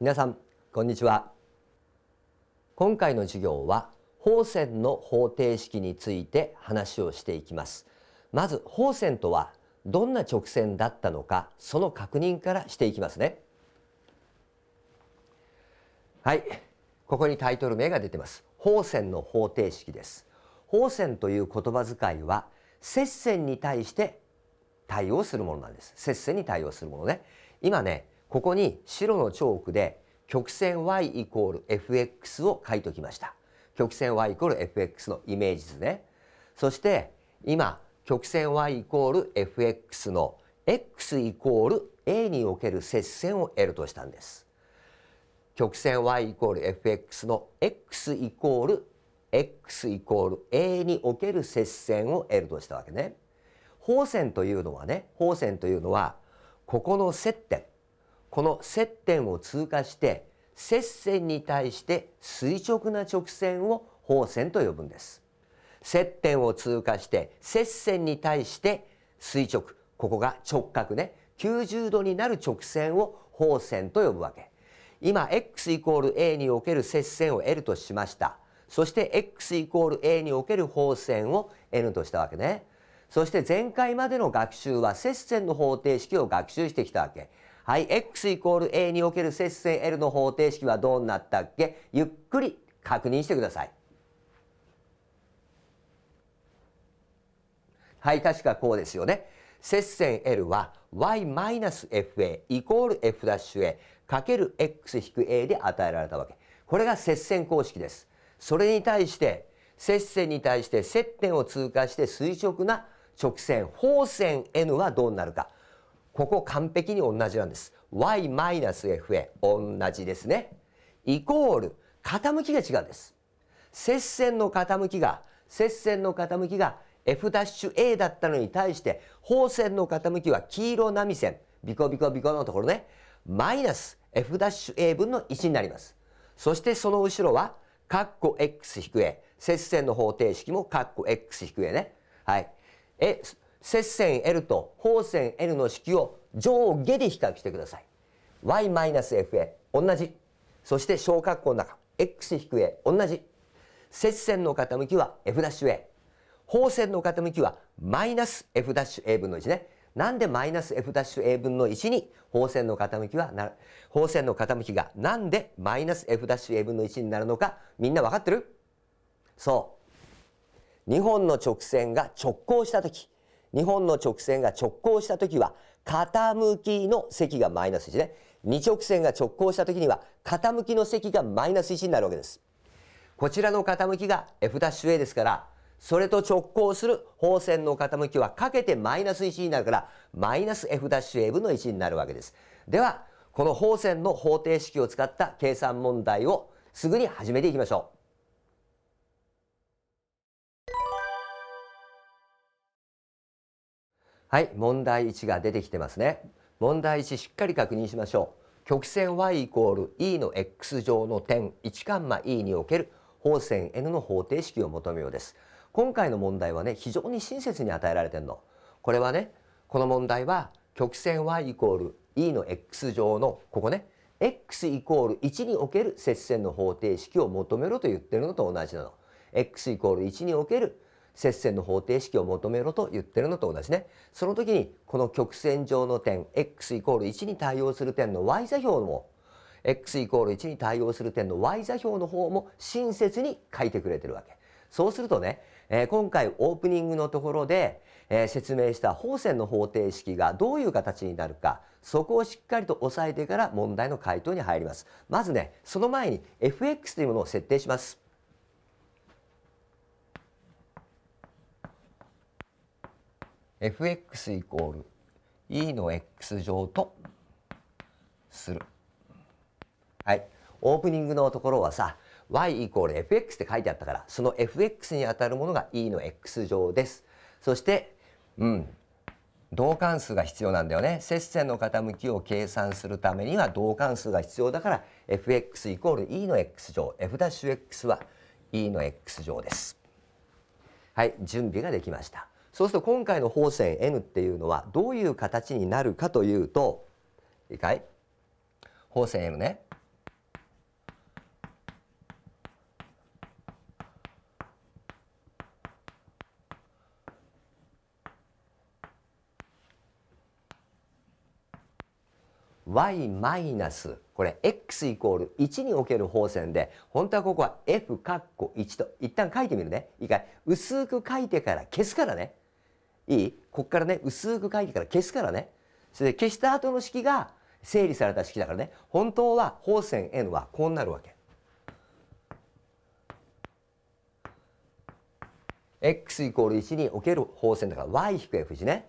皆さんこんにちは今回の授業は放線の方程式について話をしていきますまず放線とはどんな直線だったのかその確認からしていきますねはいここにタイトル名が出てます放線の方程式です放線という言葉遣いは接線に対して対応するものなんです接線に対応するものね今ねここに白のチョークで曲線 y イコール fx を書いておきました。曲線 y イコール fx のイメージ図ね。そして今曲線 y イコール fx の x イコール a における接線を得るとしたんです。曲線 y イコール fx の x イコール x イコール a における接線を得るとしたわけね。方線というのはね、方線というのはここの接点、この接点を通過して接線に対して垂直な直線を放線と呼ぶんです接点を通過して接線に対して垂直ここが直角ね90度になる直線を放線と呼ぶわけ今 x イコール a における接線を L としましたそして x イコール a における放線を n としたわけねそして前回までの学習は接線の方程式を学習してきたわけはい、x イコール a における接線 L の方程式はどうなったっけゆっくり確認してください。はい、確かこうですよね。接線 L は y-fa イコール f'a かける x-a で与えられたわけ。これが接線公式です。それに対して接線に対して接点を通過して垂直な直線方線 n はどうなるかここ完璧に同じなんです。y-fa 同じですね。イコール傾きが違うんです。接線の傾きが接線の傾きが F'A だったのに対して放線の傾きは黄色波線ビコビコビコのところねマイナス F'A 分の1になります。そしてその後ろは括弧 x-a 接線の方程式も括弧 x-a ね。はい。え接線 L と方線 L の式を上下で比較してください。y-fa 同じ。そして小括弧の中 x-a 同じ。接線の傾きは f'a。方線の傾きはマイナス f'a 分の1ね。なんでマイナス f'a 分の1に方線の傾きはなる方線の傾きがなんでマイナス f'a 分の1になるのかみんな分かってるそう。2本の直線が直交した時日本の直線が直行した時は傾きの積がマイナス1ね2直線が直行した時には傾きの積がマイナス1になるわけですこちらの傾きが F'A ですからそれと直行する方線の傾きはかけてマイナス1になるからマイナス F'A 分の1になるわけですではこの方線の方程式を使った計算問題をすぐに始めていきましょうはい問題1が出てきてますね問題1しっかり確認しましょう曲線 y イコール e の x 乗の点1カンマ e における方線 n の方程式を求めようです今回の問題はね非常に親切に与えられてるのこれはねこの問題は曲線 y イコール e の x 乗のここね x イコール1における接線の方程式を求めろと言ってるのと同じなの x イコール1における接線の方程式を求めろと言ってるのと同じねその時にこの曲線上の点 x イコール1に対応する点の y 座標も x イコール1に対応する点の y 座標の方も親切に書いてくれてるわけそうするとね、えー、今回オープニングのところで、えー、説明した方線の方程式がどういう形になるかそこをしっかりと押さえてから問題の回答に入りますまずねその前に fx というものを設定します fx イコール e の x 乗とする。はい。オープニングのところはさ、y イコール fx って書いてあったから、その fx にあたるものが e の x 乗です。そして、うん、同関数が必要なんだよね。接線の傾きを計算するためには同関数が必要だから、fx イコール e の x 乗、f'x は e の x 乗です。はい、準備ができました。そうすると今回の方線 N っていうのはどういう形になるかというといいかい方線 N ね y マイナスこれ x イコール1における方線で本当はここは f かっこ1と一旦書いてみるねいいかい薄く書いてから消すからねいいここからね薄く書いてから消すからねそれで消した後の式が整理された式だからね本当は方線 n はこうなるわけ。x イコール1における方線だから y f 字ね。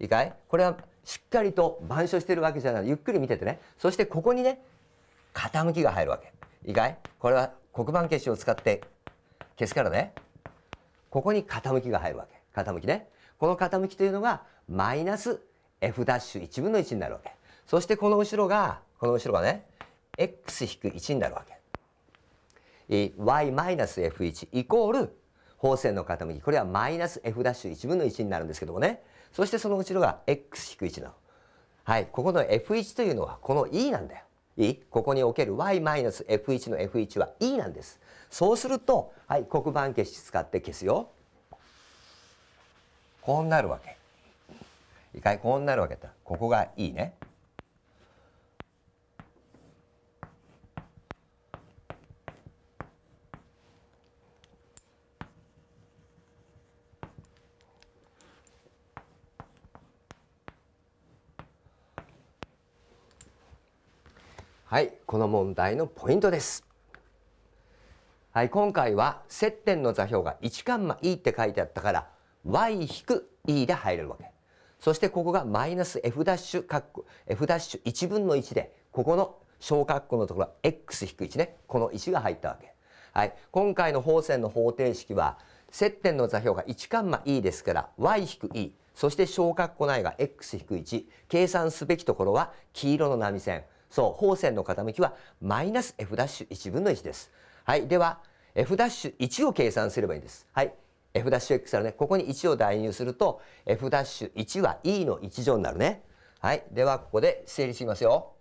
いいかいこれはしっかりと板書してるわけじゃないゆっくり見ててねそしてここにね傾きが入るわけいいかいこれは黒板消しを使って消すからねここに傾きが入るわけ傾きねこの傾きというのがマイナス f ダッシュ1分の1になるわけそしてこの後ろがこの後ろがね x-1 になるわけ y-f1 イコール方線の傾きこれはマイナス f ダッシュ1分の1になるんですけどもねそしてその後ろが x-1 なのはいここの f1 というのはこの e なんだよここにおける y-f1 の f1 は e なんですそうするとはい黒板消し使って消すよこうなるわけ一回こうなるわけだここがいいねはいこの問題のポイントですはい今回は接点の座標が1カンマいって書いてあったから y-e で入れるわけ。そしてここがマイナス f' ダッシュカッコ f' ダッシュ1分の1で、ここの小括弧のところは x-1 ね。この1が入ったわけ。はい。今回の方線の方程式は、接点の座標が1カンマ e ですから y-e 引く。そして小括弧内が x-1 引く。計算すべきところは黄色の波線。そう、方線の傾きはマイナス f'1 ダッシュ分の1です。はい。では、f'1 ダッシュを計算すればいいんです。はい。F'(x) はね、ここに1を代入すると F'1 は E の1乗になるね。はい。では、ここで整理してみますよ。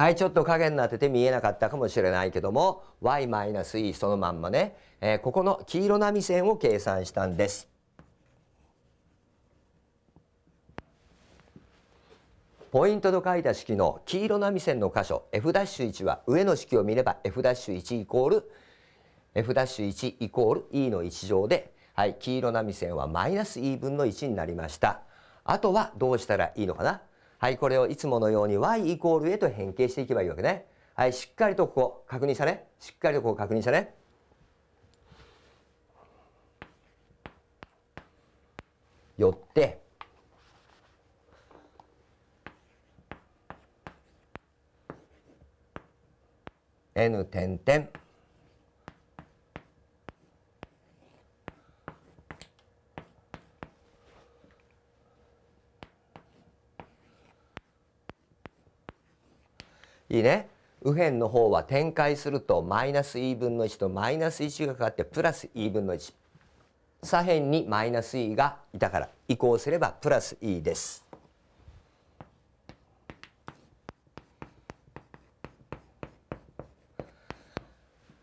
はい、ちょっと影になってて見えなかったかもしれないけども y-e そのまんまね、えー、ここの黄色波線を計算したんです。ポイントと書いた式の黄色波線の箇所 f'1 は上の式を見れば f'1 イコール f'1 イコール e の1乗で、はい、黄色波線はマイナス e 分の1になりました。あとはどうしたらいいのかなはい、これをいつものように y イコールへと変形していけばいいわけね。はい、しっかりとここ確認したね。しっかりとここ確認したね。よって、n 点点。ね右辺の方は展開するとマイナス e 分の1とマイナス1がかかってプラス e 分の1左辺にマイナス e がいたから移行すればプラス e です。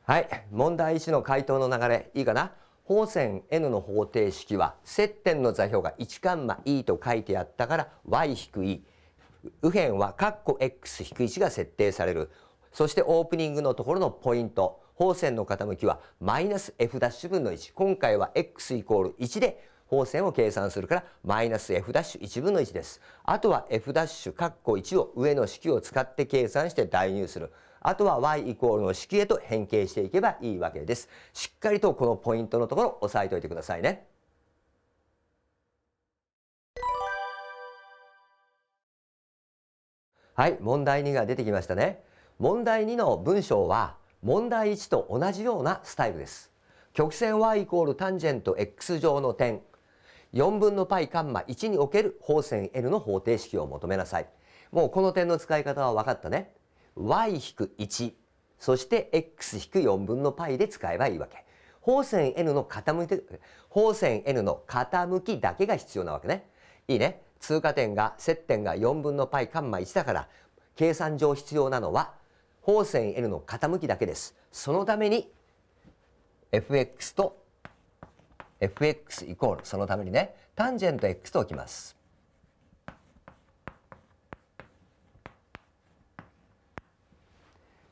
はい、問題1の回答の流れいいかな方線 n の方程式は接点の座標が1カンマ e と書いてあったから y-e 右辺は括弧 x-1 が設定される。そしてオープニングのところのポイント。方線の傾きはマイナス f' ダッシュ分の1。今回は x イコール1で方線を計算するからマイナス f'1 ダッシュ分の1です。あとは f' ダッシュ括弧1を上の式を使って計算して代入する。あとは y イコールの式へと変形していけばいいわけです。しっかりとこのポイントのところ押さえておいてくださいね。はい、問題2が出てきましたね。問題2の文章は問題1と同じようなスタイルです。曲線 y イコールタンジェント x 上の点4分の π カンマ1における方線 L の方程式を求めなさい。もうこの点の使い方は分かったね。y-1 引くそして x-4 引く分の π で使えばいいわけ。方線 n の傾き、方線 n の傾きだけが必要なわけね。いいね。通過点が接点が4分の π カンマ1だから計算上必要なのは方線 L の傾きだけです。そのために fx と fx イコールそのためにねタンジェント x と置きます。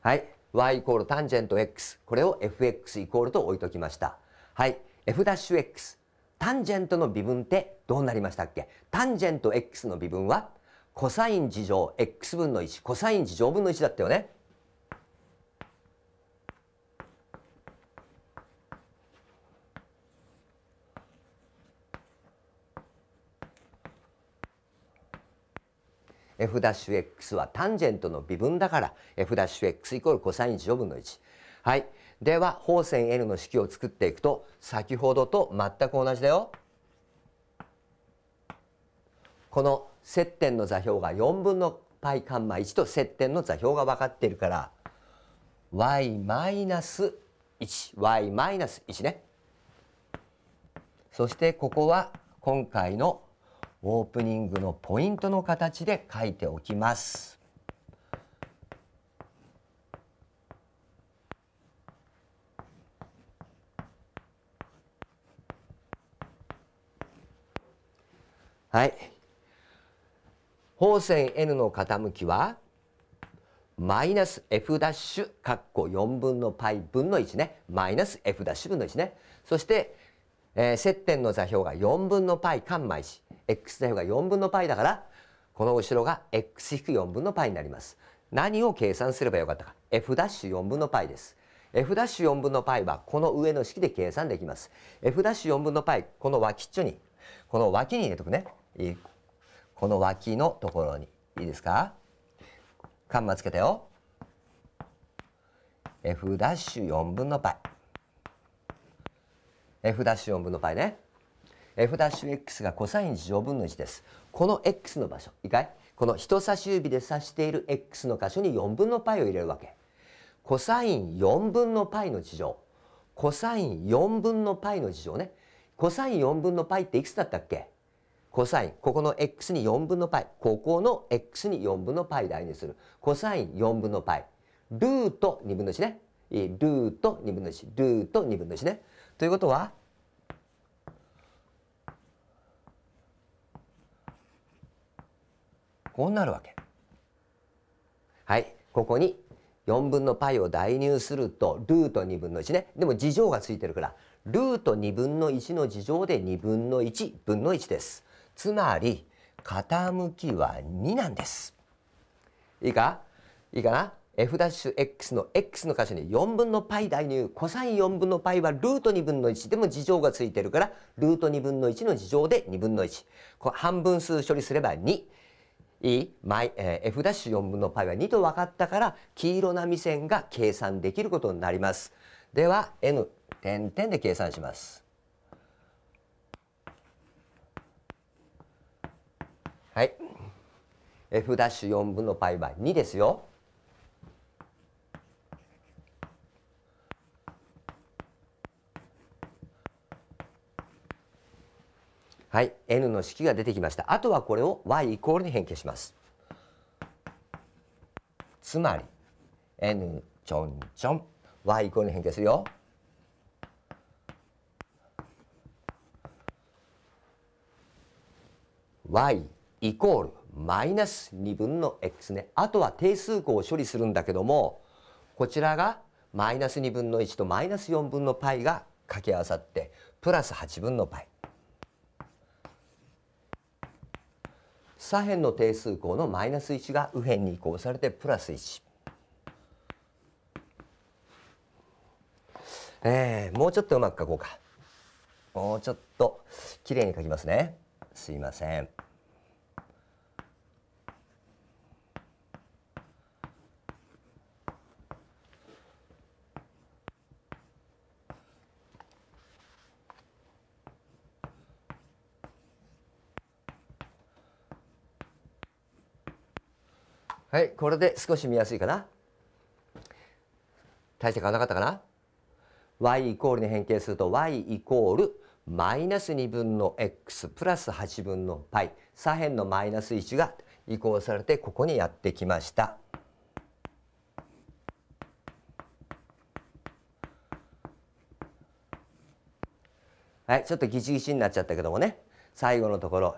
はい y イコールタンジェント x これを fx イコールと置いときました。はい f'x タンジェントの微分ってどうなりましたっけタンジェント x の微分はコサイン事乗 x 分の1コサイン事乗分の1だったよね。f'x はタンジェントの微分だから f'x イコールコサイン事乗分の1。はい。では方線 N の式を作っていくと先ほどと全く同じだよ。この接点の座標が4分の π カンマ1と接点の座標が分かっているから y マイナス 1y マイナス1ね。そしてここは今回のオープニングのポイントの形で書いておきます。はい方線 n の傾きはマイナス f' ダッシュ括弧四分の π 分の1ねマイナス f' ダッシュ分の1ねそして、えー、接点の座標が四分の π カンマ1 x 座標が4分の π だからこの後ろが x-4 分の π になります何を計算すればよかったか f'4 分の π です f'4 分の π はこの上の式で計算できます f'4 分の π この脇っちょにこの脇に入れとくねこの脇のところにいいですかカンマつけたよ f ダッシュ4分の π f ダッシュ4分の π ね f ダッシュ x がコサイン乗分の1ですこの x の場所いいかいこの人差し指で指している x の箇所に4分の π を入れるわけコサイン4分の π の事乗コサイン4分の π の事乗ねコサイン4分の π っていくつだったっけコサイン、ここの x に4分の π、ここの x に4分の π 代入する。コサイン4分の π。ルート2分の1ね。ルート2分の1、ルート2分の1ね。ということは、こうなるわけ。はい、ここに4分の π を代入すると、ルート2分の1ね。でも事乗がついてるから、ルート2分の1の事乗で2分の1分の1です。つまり傾きは2なんです。いいかいいかな f'x の x の箇所に4分の π 代入 cos4 分の π はルート2分の1でも事乗がついてるからルート2分の1の事乗で2分の1これ半分数処理すれば2。いい f'4 分の π は2と分かったから黄色波線が計算できることになります。では n 点々で計算します。はい f'4 分の π は2ですよ。はい、n の式が出てきました。あとはこれを y イコールに変形します。つまり n ちょんちょん y イコールに変形するよ。y イコールマイナス2分の x ね。あとは定数項を処理するんだけども、こちらがマイナス2分の1とマイナス4分の π が掛け合わさって、プラス8分の π。左辺の定数項のマイナス1が右辺に移行されてプラス1。えー、もうちょっとうまく書こうか。もうちょっときれいに書きますね。すいません。はいこれで少し見やすいかな大した変わらなかったかな y イコールに変形すると y イコールマイナス2分の x プラス8分の π 左辺のマイナス1が移行されてここにやってきました。はい、ちょっとギチギチになっちゃったけどもね最後のところ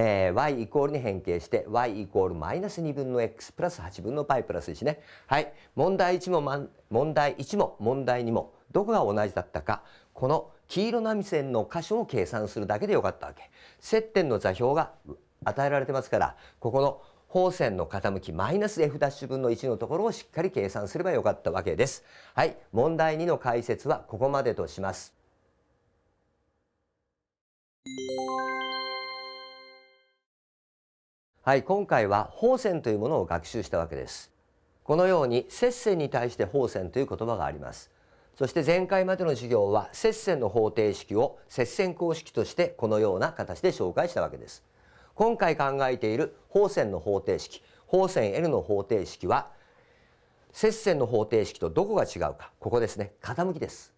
えー、y イコールに変形して y イコールマイナス2分の x プラス8分の π プラス1ね。はい。問題1も、ま、問題1も問題2もどこが同じだったか、この黄色波線の箇所を計算するだけでよかったわけ。接点の座標が与えられてますから、ここの方線の傾きマイナス f' 分の1のところをしっかり計算すればよかったわけです。はい。問題2の解説はここまでとします。はい今回は法線というものを学習したわけですこのように接線に対して法線という言葉がありますそして前回までの授業は接線の方程式を接線公式としてこのような形で紹介したわけです今回考えている法線の方程式法線 L の方程式は接線の方程式とどこが違うかここですね傾きです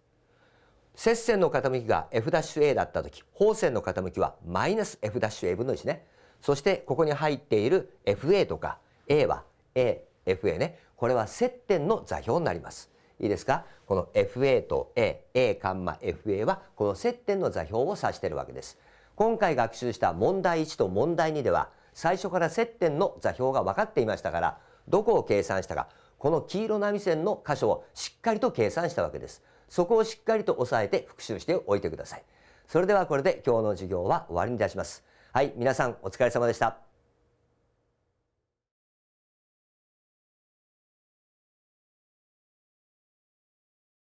接線の傾きが f'a だった時法線の傾きはマイナス f'a 分の1ねそしてここに入っている FA とか A は AFA ねこれは接点の座標になりますいいですかこの FA と AA カンマ FA はこの接点の座標を指しているわけです今回学習した問題1と問題2では最初から接点の座標が分かっていましたからどこを計算したかこの黄色波線の箇所をしっかりと計算したわけですそこをしっかりと押さえて復習しておいてくださいそれではこれで今日の授業は終わりにいたしますはい、皆さんお疲れ様でした。